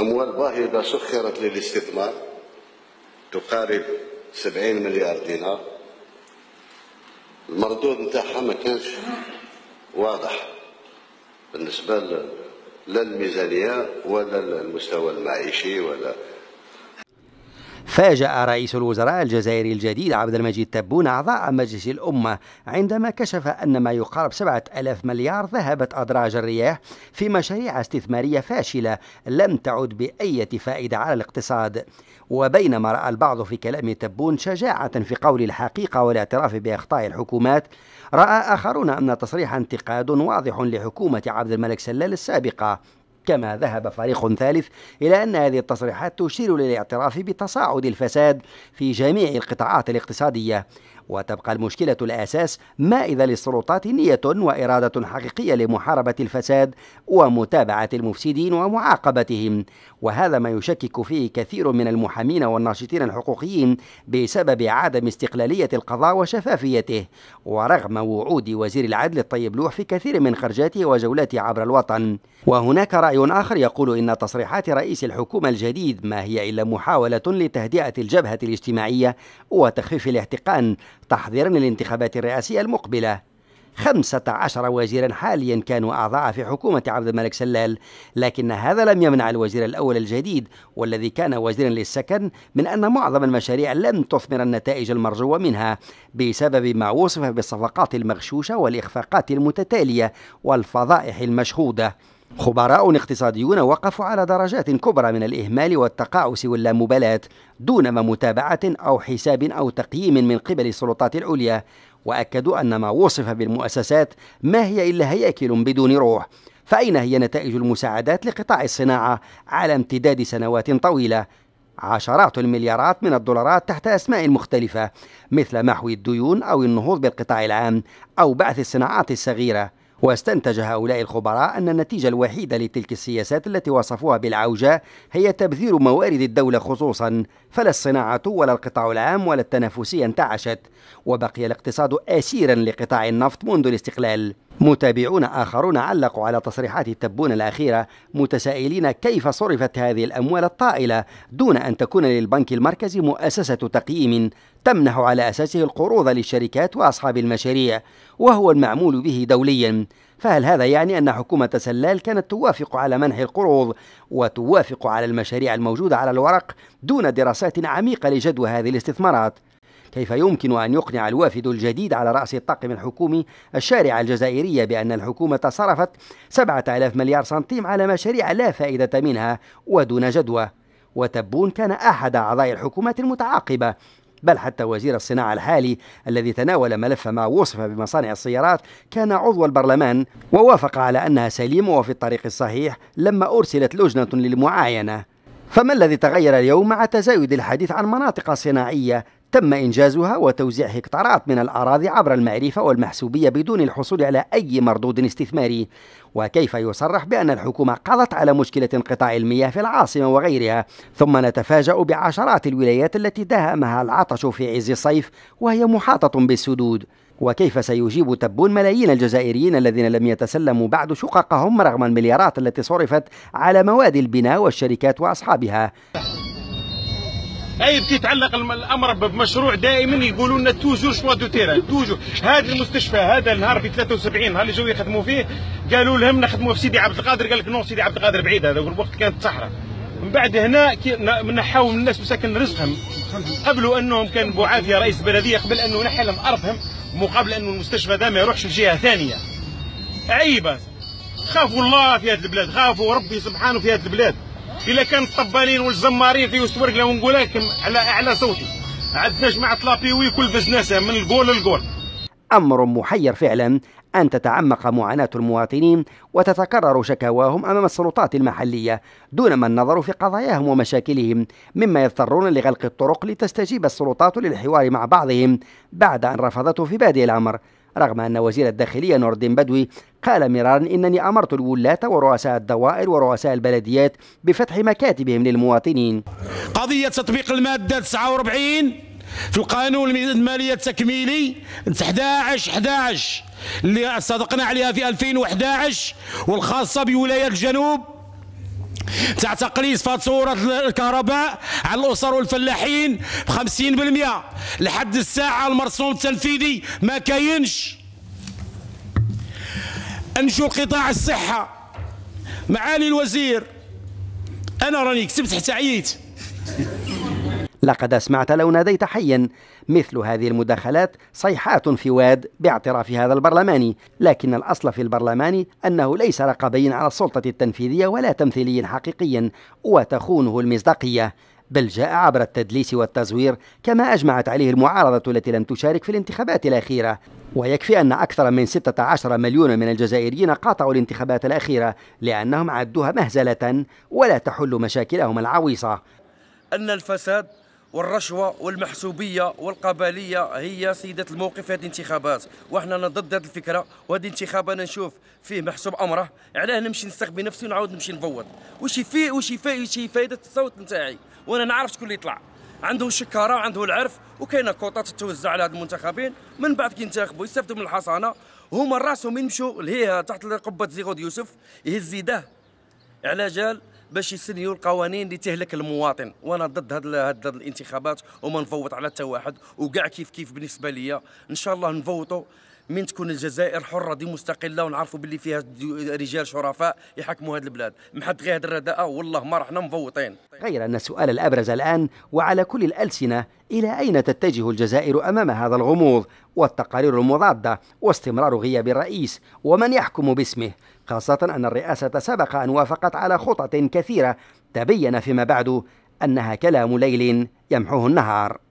أموال باهظة سخرت للاستثمار تقارب 70 مليار دينار المردود نتاعها ما كانش واضح بالنسبة لا الميزانية ولا المستوى المعيشي ولا فاجأ رئيس الوزراء الجزائري الجديد عبد المجيد تبون أعضاء مجلس الأمة عندما كشف أن ما يقارب 7000 مليار ذهبت أدراج الرياح في مشاريع استثمارية فاشلة لم تعد بأية فائدة على الاقتصاد وبينما رأى البعض في كلام تبون شجاعة في قول الحقيقة والاعتراف بأخطاء الحكومات رأى آخرون أن تصريح انتقاد واضح لحكومة عبد الملك سلال السابقة كما ذهب فريق ثالث إلى أن هذه التصريحات تشير للاعتراف بتصاعد الفساد في جميع القطاعات الاقتصادية وتبقى المشكلة الأساس ما إذا للسلطات نية وإرادة حقيقية لمحاربة الفساد ومتابعة المفسدين ومعاقبتهم وهذا ما يشكك فيه كثير من المحامين والناشطين الحقوقيين بسبب عدم استقلالية القضاء وشفافيته ورغم وعود وزير العدل الطيب لوح في كثير من خرجاته وجولاته عبر الوطن وهناك رأي آخر يقول إن تصريحات رئيس الحكومة الجديد ما هي إلا محاولة لتهدئة الجبهة الاجتماعية وتخفيف الاحتقان تحضيرا للانتخابات الرئاسية المقبلة 15 وزيرا حاليا كانوا أعضاء في حكومة عبد الملك سلال لكن هذا لم يمنع الوزير الأول الجديد والذي كان وزيرا للسكن من أن معظم المشاريع لم تثمر النتائج المرجوة منها بسبب ما وصف بالصفقات المغشوشة والإخفاقات المتتالية والفضائح المشهودة خبراء اقتصاديون وقفوا على درجات كبرى من الإهمال والتقاعس واللامبالاة دون ما متابعة أو حساب أو تقييم من قبل السلطات العليا وأكدوا أن ما وصف بالمؤسسات ما هي إلا هياكل بدون روح فأين هي نتائج المساعدات لقطاع الصناعة على امتداد سنوات طويلة عشرات المليارات من الدولارات تحت أسماء مختلفة مثل محو الديون أو النهوض بالقطاع العام أو بعث الصناعات الصغيرة واستنتج هؤلاء الخبراء أن النتيجة الوحيدة لتلك السياسات التي وصفوها بالعوجة هي تبذير موارد الدولة خصوصا فلا الصناعة ولا القطاع العام ولا التنافسية انتعشت وبقي الاقتصاد أسيرا لقطاع النفط منذ الاستقلال متابعون آخرون علقوا على تصريحات التبون الأخيرة متسائلين كيف صرفت هذه الأموال الطائلة دون أن تكون للبنك المركزي مؤسسة تقييم تمنح على أساسه القروض للشركات وأصحاب المشاريع وهو المعمول به دوليا فهل هذا يعني أن حكومة سلال كانت توافق على منح القروض وتوافق على المشاريع الموجودة على الورق دون دراسات عميقة لجدوى هذه الاستثمارات كيف يمكن أن يقنع الوافد الجديد على رأس الطاقم الحكومي الشارع الجزائرية بأن الحكومة صرفت 7000 مليار سنتيم على مشاريع لا فائدة منها ودون جدوى وتبون كان أحد أعضاء الحكومات المتعاقبة بل حتى وزير الصناعة الحالي الذي تناول ملف ما وصف بمصانع السيارات كان عضو البرلمان ووافق على أنها سليمة وفي الطريق الصحيح لما أرسلت لجنة للمعاينة فما الذي تغير اليوم مع تزايد الحديث عن مناطق صناعية تم إنجازها وتوزيع هكتارات من الأراضي عبر المعرفة والمحسوبية بدون الحصول على أي مردود استثماري وكيف يصرح بأن الحكومة قضت على مشكلة انقطاع المياه في العاصمة وغيرها ثم نتفاجأ بعشرات الولايات التي داهمها العطش في عز الصيف وهي محاطة بالسدود وكيف سيجيب تبون ملايين الجزائريين الذين لم يتسلموا بعد شققهم رغم المليارات التي صرفت على مواد البناء والشركات وأصحابها اي بتتعلق الامر بمشروع دائما يقولوا لنا توجور شوا دو تيران توجور هذا المستشفى هذا النهار في 73 نهار اللي جاو يخدموا فيه قالوا لهم نخدموا في سيدي عبد القادر قال لك نو سيدي عبد القادر بعيد هذا الوقت كانت صحراء من بعد هنا نحاو من الناس مساكن رزقهم قبلوا انهم كان بوعافيه رئيس البلديه قبل انه نحي لهم ارضهم مقابل انه المستشفى ذا ما يروحش لجهه ثانيه عيبه خافوا الله في هذه البلاد خافوا ربي سبحانه في هذه البلاد الا كان الطبالين والزمارين في وسط ورقله نقول لكم على اعلى صوتي عندنا جماعه لابيوي كل بزنسه من الجول للجول امر محير فعلا ان تتعمق معاناه المواطنين وتتكرر شكاواهم امام السلطات المحليه دون ما النظر في قضاياهم ومشاكلهم مما يضطرون لغلق الطرق لتستجيب السلطات للحوار مع بعضهم بعد ان رفضته في بادئ الامر رغم أن وزير الداخلية نور الدين بدوي قال مرارا إنني أمرت الولاة ورؤساء الدوائر ورؤساء البلديات بفتح مكاتبهم للمواطنين قضية تطبيق المادة 49 في القانون المالية التكميلي 11 11 اللي صدقنا عليها في 2011 والخاصة بولايات الجنوب تاع تقليص فاتورة الكهرباء على الأسر والفلاحين ب 50% لحد الساعة المرسوم التنفيذي ما كاينش أنشو قطاع الصحة معالي الوزير أنا راني كتبت حتى عييت لقد أسمعت لو ناديت حيا مثل هذه المداخلات صيحات في واد باعتراف هذا البرلماني لكن الأصل في البرلمان أنه ليس رقبيا على السلطة التنفيذية ولا تمثيليا حقيقيا وتخونه المصداقية بل جاء عبر التدليس والتزوير كما أجمعت عليه المعارضة التي لم تشارك في الانتخابات الأخيرة ويكفي أن أكثر من 16 مليون من الجزائريين قاطعوا الانتخابات الأخيرة لأنهم عدوها مهزلة ولا تحل مشاكلهم العويصة أن الفساد والرشوه والمحسوبيه والقبليه هي سيده الموقف هذه الانتخابات وحنا ضد هذه الفكره وهذه الانتخاب انا نشوف فيه محسوب امره علاه نمشي نستخبي نفسي ونعاود نمشي نفوت وش فيه وش فيه وش فائده الصوت نتاعي وانا نعرف شكون اللي يطلع عنده الشكاره وعنده العرف وكاينه كوطات توزع على هاد المنتخبين من بعد كينتخبوا يستافدوا من الحصانه هما راسهم يمشوا لهيها تحت قبه زيغود يوسف يهز يده على جال باش يسنيوا القوانين اللي تهلك المواطن وانا ضد هاد, هاد الانتخابات وما نفوت على حتى واحد وكاع كيف كيف بالنسبه ليا ان شاء الله نفوتوا من تكون الجزائر حره دي مستقله ونعرفوا باللي فيها رجال شرفاء يحكموا هذه البلاد محد غير هذا الرداء والله ما رحنا مفوطين غير ان السؤال الابرز الان وعلى كل الالسنه الى اين تتجه الجزائر امام هذا الغموض والتقارير المضاده واستمرار غياب الرئيس ومن يحكم باسمه خاصه ان الرئاسه سبق ان وافقت على خطط كثيره تبين فيما بعد انها كلام ليل يمحوه النهار